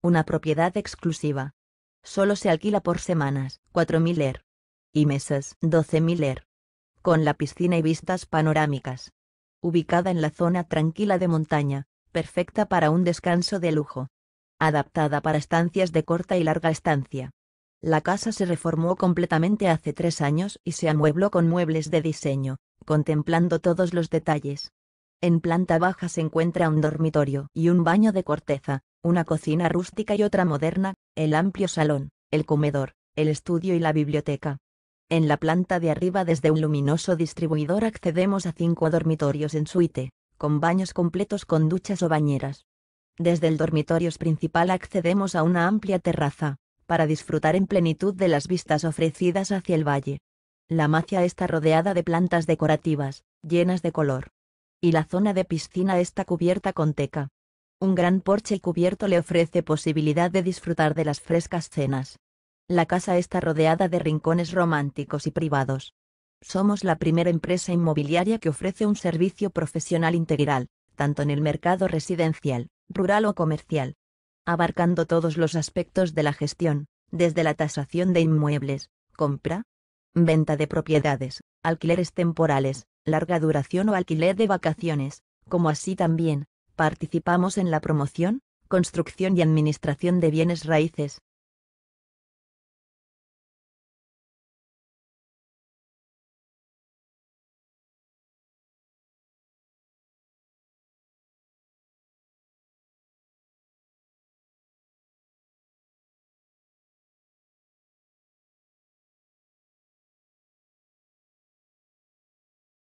una propiedad exclusiva. Solo se alquila por semanas, 4.000 er. Y meses, 12.000 er. Con la piscina y vistas panorámicas. Ubicada en la zona tranquila de montaña, perfecta para un descanso de lujo. Adaptada para estancias de corta y larga estancia. La casa se reformó completamente hace tres años y se amuebló con muebles de diseño, contemplando todos los detalles. En planta baja se encuentra un dormitorio y un baño de corteza, una cocina rústica y otra moderna, el amplio salón, el comedor, el estudio y la biblioteca. En la planta de arriba desde un luminoso distribuidor accedemos a cinco dormitorios en suite, con baños completos con duchas o bañeras. Desde el dormitorio principal accedemos a una amplia terraza, para disfrutar en plenitud de las vistas ofrecidas hacia el valle. La macia está rodeada de plantas decorativas, llenas de color. Y la zona de piscina está cubierta con teca. Un gran porche cubierto le ofrece posibilidad de disfrutar de las frescas cenas. La casa está rodeada de rincones románticos y privados. Somos la primera empresa inmobiliaria que ofrece un servicio profesional integral, tanto en el mercado residencial, rural o comercial, abarcando todos los aspectos de la gestión, desde la tasación de inmuebles, compra, venta de propiedades, alquileres temporales, larga duración o alquiler de vacaciones, como así también, Participamos en la promoción, construcción y administración de bienes raíces,